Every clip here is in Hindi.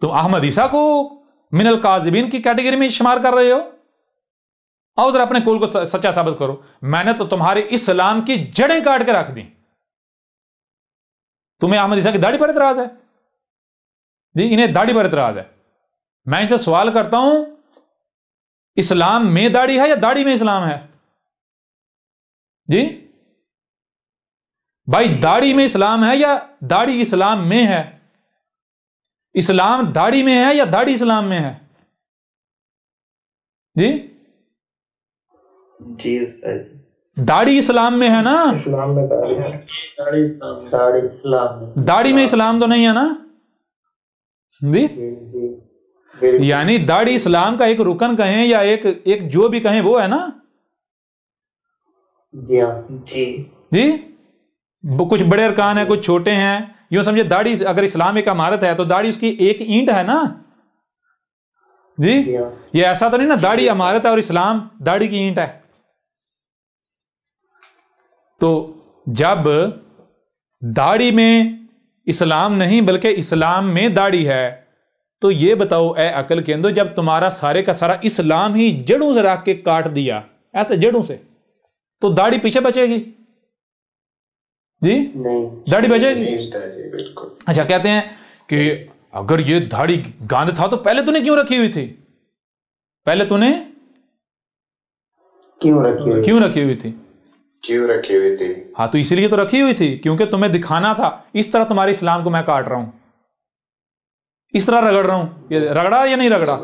तो अहमद ईसा को मिनल काजबीन की कैटेगरी में शुमार कर रहे हो आओ जरा अपने कोल को सच्चा साबित करो मैंने तो तुम्हारे इस्लाम की जड़ें काट के रख दी तुम्हें अहमद ईसा की दाढ़ी पर इतराज है जी इन्हें दाढ़ी पर इतराज है मैं इनसे सवाल करता हूं इस्लाम में दाढ़ी है या दाढ़ी में इस्लाम है जी भाई दाढ़ी में इस्लाम है या दाढ़ी इस्लाम में है इस्लाम दाढ़ी में है या दाढ़ी इस्लाम में है जी जी दाढ़ी इस्लाम में है ना इस्लाम में दाढ़ी है दाढ़ी इस्लाम दाढ़ी में इस्लाम तो नहीं है ना जी, यानी दाढ़ी इस्लाम का एक रुकन कहें या एक एक जो भी कहें वो है ना जी हाँ जी जी कुछ बड़े अरकान है कुछ छोटे हैं यूं समझे दाढ़ी अगर इस्लाम एक अमारत है तो दाढ़ी उसकी एक ईंट है ना जी हाँ। ये ऐसा तो नहीं ना दाढ़ी अमारत है और इस्लाम दाढ़ी की ईंट है तो जब दाढ़ी में इस्लाम नहीं बल्कि इस्लाम में दाढ़ी है तो ये बताओ ए अकल के अंदर जब तुम्हारा सारे का सारा इस्लाम ही जड़ों से रख के काट दिया ऐसे जड़ों से तो दाढ़ी पीछे बचेगी जी दाढ़ी बचेगी बिल्कुल अच्छा कहते हैं कि अगर ये दाढ़ी गांध था तो पहले तूने क्यों रखी हुई थी पहले तूने क्यों रखी हुई क्यों रखी हुई थी क्यों रखी हुई थी हाँ तो इसीलिए तो रखी हुई थी क्योंकि तुम्हें दिखाना था इस तरह तुम्हारे इस्लाम को मैं काट रहा हूं इस तरह रगड़ रहा हूं ये रगड़ा या नहीं रगड़ा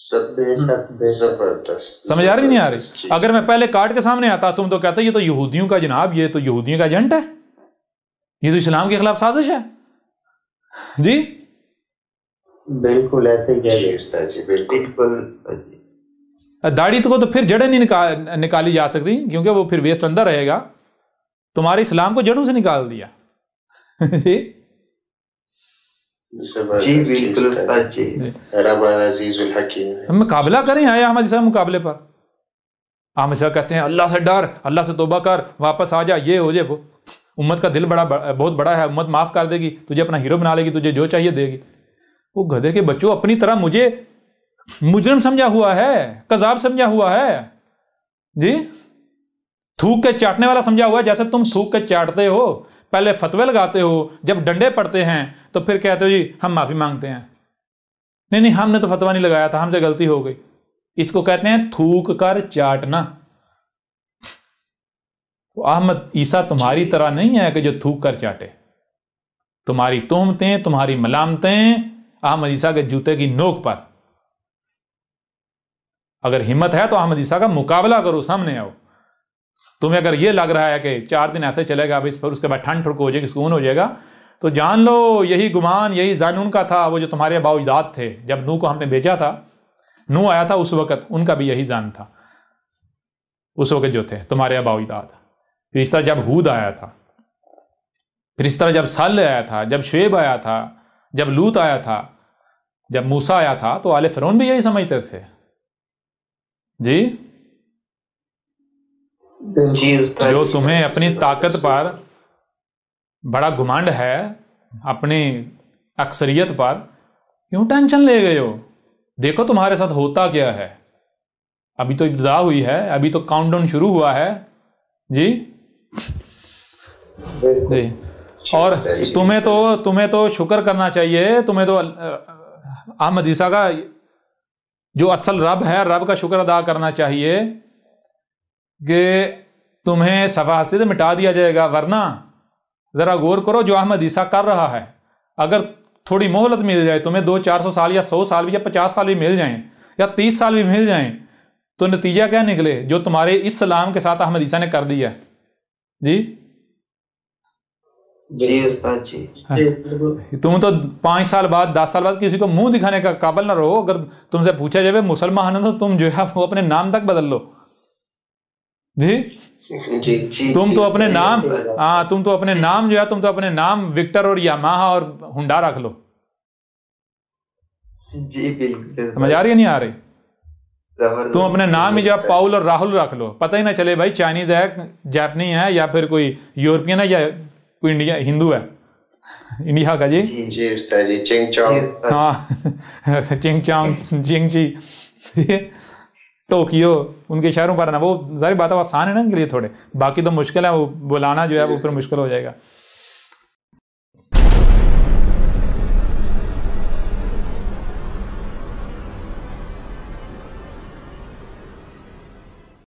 हम्म। समझ आ रही नहीं आ रही अगर मैं पहले कार्ड के सामने आता तुम तो कहते ये तो यहूदियों का जनाब ये तो यहूदियों का एजेंट है ये तो इस्लाम के खिलाफ साजिश है जी बिल्कुल ऐसे ही दाढ़ी को तो, तो फिर जड़े नहीं निकाल निकाली जा सकती क्योंकि वो फिर वेस्ट अंदर रहेगा तुम्हारे इस्लाम को जड़ों से निकाल दिया जी हम मुकाबला करें आया हम जैसा मुकाबले पर हम ऐसा कहते हैं अल्लाह से डर अल्लाह से तोबा कर वापस आ जा ये हो जाए वो उम्मत का दिल बड़ा बहुत बड़ा है उम्मत माफ़ कर देगी तुझे अपना हीरो बना लेगी तुझे जो चाहिए देगी वो गधे के बच्चों अपनी तरह मुझे मुजरम समझा हुआ है कजाब समझा हुआ है जी थूक के चाटने वाला समझा हुआ है जैसे तुम थूक के चाटते हो पहले फतवे लगाते हो जब डंडे पड़ते हैं तो फिर कहते हो जी हम माफ़ी मांगते हैं नहीं नहीं हमने तो फतवा नहीं लगाया था हमसे गलती हो गई इसको कहते हैं थूक कर चाटना तो अहमद ईसा तुम्हारी तरह नहीं है कि जो थूक कर चाटे तुम्हारी तोमते तुम्हारी मलामतें अहमद ईसा के जूते की नोक पर अगर हिम्मत है तो अहमद ईसा का मुकाबला करो सामने आओ तुम्हें अगर ये लग रहा है कि चार दिन ऐसे चलेगा अब इस पर उसके बाद ठंड ठुक हो जाएगी सुकून हो जाएगा तो जान लो यही गुमान यही जान उनका था वो जो तुम्हारे बाउजाद थे जब नू को हमने भेजा था नू आया था उस वक़्त उनका भी यही जान था उस वक़्त जो थे तुम्हारे बाउजाद फिर इस तरह जब हूद आया था फिर इस तरह जब सल आया था जब शुएब आया था जब लूत आया था जब मूसा आया था तो आले फिरौन भी यही समझते थे जी जो तुम्हें अपनी ताकत पर बड़ा घुमांड है अपनी अक्सरियत पर क्यों टेंशन ले गए हो देखो तुम्हारे साथ होता क्या है अभी तो इब्तदा हुई है अभी तो काउंटडाउन शुरू हुआ है जी जी और तुम्हें तो तुम्हें तो शुक्र करना चाहिए तुम्हें तो अहमद ईसा का जो असल रब है रब का शुक्र अदा करना चाहिए कि तुम्हें सफा से मिटा दिया जाएगा वरना ज़रा गौर करो जो अहमद ईसा कर रहा है अगर थोड़ी मोहलत मिल जाए तुम्हें दो चार सौ साल या सौ साल भी या पचास साल भी मिल जाएं या तीस साल भी मिल जाएं तो नतीजा क्या निकले जो तुम्हारे इस सलाम के साथ अहमद ईसा ने कर दिया जी जी जी हाँ। तुम तो पाँच साल बाद दस साल बाद किसी को मुंह दिखाने का काबल ना रहो अगर तुमसे पूछा जाए मुसलमान हो तो तुम जो है वो अपने नाम तक बदल लो जी जी, तुम जी, तुम तो अपने नाम हाँ तुम तो अपने नाम जो है तुम तो अपने नाम विक्टर और यामाहा और हुंडा रख लो जी बिल्कुल समझ आ रही है नहीं आ रही तुम अपने नाम ही जो पाउल और राहुल रख लो पता ही ना चले भाई चाइनीज है जापनी है या फिर कोई यूरोपियन है या कोई इंडिया हिंदू है इंडिया का जी जी जी चिंग चोंग हाँ चिंग चोंग चिंग जी टोक्यो तो उनके शहरों पर आना वो सारी बात आसान है ना उनके लिए थोड़े बाकी तो मुश्किल है वो बुलाना जो है वो फिर मुश्किल हो जाएगा